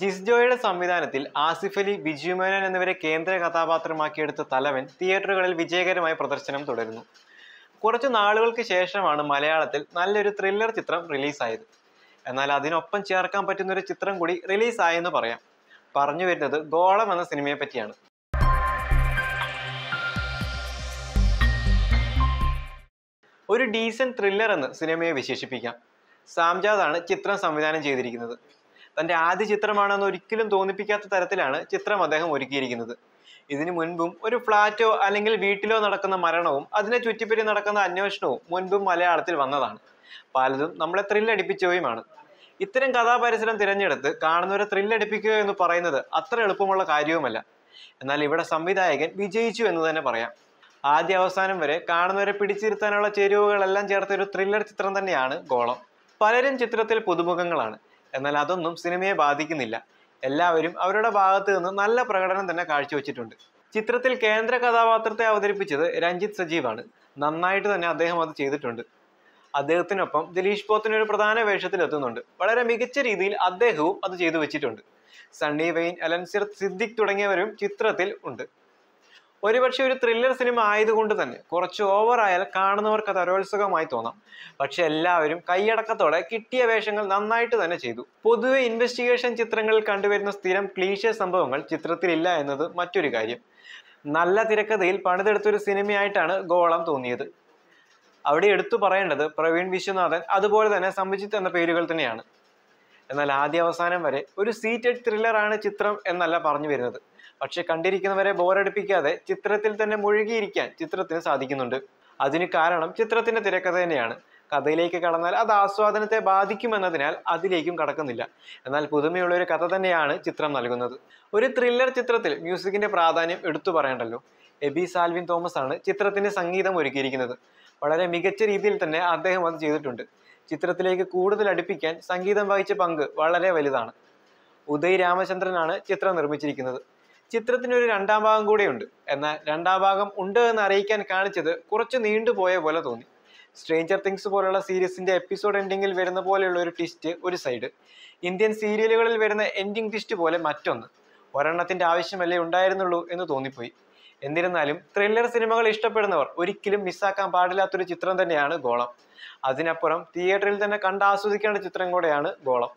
ജിസ്ജോയുടെ സംവിധാനത്തിൽ ആസിഫ് അലി ബിജു എന്നിവരെ കേന്ദ്ര കഥാപാത്രമാക്കിയെടുത്ത തലവൻ തിയേറ്ററുകളിൽ വിജയകരമായ പ്രദർശനം തുടരുന്നു കുറച്ച് നാളുകൾക്ക് ശേഷമാണ് മലയാളത്തിൽ നല്ലൊരു ത്രില്ലർ ചിത്രം റിലീസായത് എന്നാൽ അതിനൊപ്പം ചേർക്കാൻ പറ്റുന്ന ഒരു ചിത്രം കൂടി റിലീസായെന്ന് പറയാം പറഞ്ഞു വരുന്നത് ഗോളം എന്ന സിനിമയെ പറ്റിയാണ് ഒരു ഡീസൻ ത്രില്ലർ എന്ന് സിനിമയെ വിശേഷിപ്പിക്കാം സാംജാദാണ് ചിത്രം സംവിധാനം ചെയ്തിരിക്കുന്നത് തന്റെ ആദ്യ ചിത്രമാണെന്ന് ഒരിക്കലും തോന്നിപ്പിക്കാത്ത തരത്തിലാണ് ചിത്രം അദ്ദേഹം ഒരുക്കിയിരിക്കുന്നത് ഇതിനു മുൻപും ഒരു ഫ്ലാറ്റോ അല്ലെങ്കിൽ വീട്ടിലോ നടക്കുന്ന മരണവും അതിനെ ചുറ്റിപ്പറ്റി നടക്കുന്ന അന്വേഷണവും മുൻപും മലയാളത്തിൽ വന്നതാണ് പലതും നമ്മളെ ത്രില്ലടിപ്പിച്ചുകയുമാണ് ഇത്തരം കഥാപരിസരം തിരഞ്ഞെടുത്ത് കാണുന്നവരെ ത്രില്ലടിപ്പിക്കുക എന്ന് പറയുന്നത് അത്ര എളുപ്പമുള്ള കാര്യവുമല്ല എന്നാൽ ഇവിടെ സംവിധായകൻ വിജയിച്ചു എന്ന് തന്നെ പറയാം ആദ്യ അവസാനം വരെ കാണുന്നവരെ പിടിച്ചിരുത്താനുള്ള ചേരുവകളെല്ലാം ചേർത്ത ഒരു ത്രില്ലർ ചിത്രം തന്നെയാണ് ഗോളം പലരും ചിത്രത്തിൽ പുതുമുഖങ്ങളാണ് എന്നാൽ അതൊന്നും സിനിമയെ ബാധിക്കുന്നില്ല എല്ലാവരും അവരുടെ ഭാഗത്ത് നിന്ന് നല്ല പ്രകടനം തന്നെ കാഴ്ചവെച്ചിട്ടുണ്ട് ചിത്രത്തിൽ കേന്ദ്ര കഥാപാത്രത്തെ അവതരിപ്പിച്ചത് രഞ്ജിത്ത് സജീവാണ് നന്നായിട്ട് തന്നെ അദ്ദേഹം അത് ചെയ്തിട്ടുണ്ട് അദ്ദേഹത്തിനൊപ്പം ദിലീഷ് പോത്തിന് ഒരു പ്രധാന വേഷത്തിലെത്തുന്നുണ്ട് വളരെ മികച്ച രീതിയിൽ അദ്ദേഹവും അത് ചെയ്തു വെച്ചിട്ടുണ്ട് സണ്ണി വെയിൻ അലൻസിർ സിദ്ദിഖ് തുടങ്ങിയവരും ചിത്രത്തിൽ ഉണ്ട് ഒരുപക്ഷെ ഒരു ത്രില്ലർ സിനിമ ആയതുകൊണ്ട് തന്നെ കുറച്ച് ഓവറായാൽ കാണുന്നവർക്ക് അത് തോന്നാം പക്ഷെ എല്ലാവരും കൈയടക്കത്തോടെ കിട്ടിയ വേഷങ്ങൾ നന്നായിട്ട് തന്നെ ചെയ്തു പൊതുവെ ഇൻവെസ്റ്റിഗേഷൻ ചിത്രങ്ങളിൽ കണ്ടുവരുന്ന സ്ഥിരം ക്ലീശ സംഭവങ്ങൾ ചിത്രത്തിലില്ല എന്നത് മറ്റൊരു കാര്യം നല്ല തിരക്കഥയിൽ പണിതെടുത്തൊരു സിനിമയായിട്ടാണ് ഗോളം തോന്നിയത് അവിടെ എടുത്തു പറയേണ്ടത് പ്രവീൺ വിശ്വനാഥൻ അതുപോലെ തന്നെ സംഭജിത് എന്ന പേരുകൾ തന്നെയാണ് എന്നാൽ ആദ്യ അവസാനം വരെ ഒരു സീറ്റഡ് ത്രില്ലറാണ് ചിത്രം എന്നല്ല പറഞ്ഞു വരുന്നത് പക്ഷെ കണ്ടിരിക്കുന്നവരെ ബോറടിപ്പിക്കാതെ ചിത്രത്തിൽ തന്നെ മുഴുകിയിരിക്കാൻ ചിത്രത്തിന് സാധിക്കുന്നുണ്ട് അതിന് കാരണം ചിത്രത്തിന്റെ തിരക്കഥ തന്നെയാണ് കഥയിലേക്ക് കടന്നാൽ അത് ആസ്വാദനത്തെ ബാധിക്കുമെന്നതിനാൽ അതിലേക്കും കടക്കുന്നില്ല എന്നാൽ പുതുമയുള്ള ഒരു കഥ തന്നെയാണ് ചിത്രം നൽകുന്നത് ഒരു ത്രില്ലർ ചിത്രത്തിൽ മ്യൂസിക്കിന്റെ പ്രാധാന്യം എടുത്തു പറയണ്ടല്ലോ എബി സാൽവിൻ തോമസ് ആണ് ചിത്രത്തിന്റെ സംഗീതം ഒരുക്കിയിരിക്കുന്നത് വളരെ മികച്ച രീതിയിൽ തന്നെ അദ്ദേഹം അത് ചെയ്തിട്ടുണ്ട് ചിത്രത്തിലേക്ക് കൂടുതൽ അടുപ്പിക്കാൻ സംഗീതം വഹിച്ച പങ്ക് വളരെ വലുതാണ് ഉദയ് രാമചന്ദ്രനാണ് ചിത്രം നിർമ്മിച്ചിരിക്കുന്നത് ചിത്രത്തിനൊരു രണ്ടാം ഭാഗം കൂടെയുണ്ട് എന്നാൽ രണ്ടാം ഭാഗം ഉണ്ട് എന്ന് അറിയിക്കാൻ കാണിച്ചത് കുറച്ച് നീണ്ടുപോയ പോലെ തോന്നി സ്ട്രേഞ്ചർ തിങ്സ് പോലുള്ള സീരീസിന്റെ എപ്പിസോഡ് എൻഡിങ്ങിൽ വരുന്ന പോലെയുള്ള ഒരു ട്വിസ്റ്റ് ഒരു സൈഡ് ഇന്ത്യൻ സീരിയലുകളിൽ വരുന്ന എൻഡിങ് ട്വിസ്റ്റ് പോലെ മറ്റൊന്ന് ഒരെണ്ണത്തിന്റെ ആവശ്യമല്ലേ ഉണ്ടായിരുന്നുള്ളൂ എന്ന് തോന്നിപ്പോയി എന്നിരുന്നാലും ത്രില്ലർ സിനിമകൾ ഇഷ്ടപ്പെടുന്നവർ ഒരിക്കലും മിസ്സാക്കാൻ പാടില്ലാത്തൊരു ചിത്രം തന്നെയാണ് ഗോളം അതിനപ്പുറം തിയേറ്ററിൽ തന്നെ കണ്ട് ആസ്വദിക്കേണ്ട ചിത്രം കൂടെയാണ് ഗോളം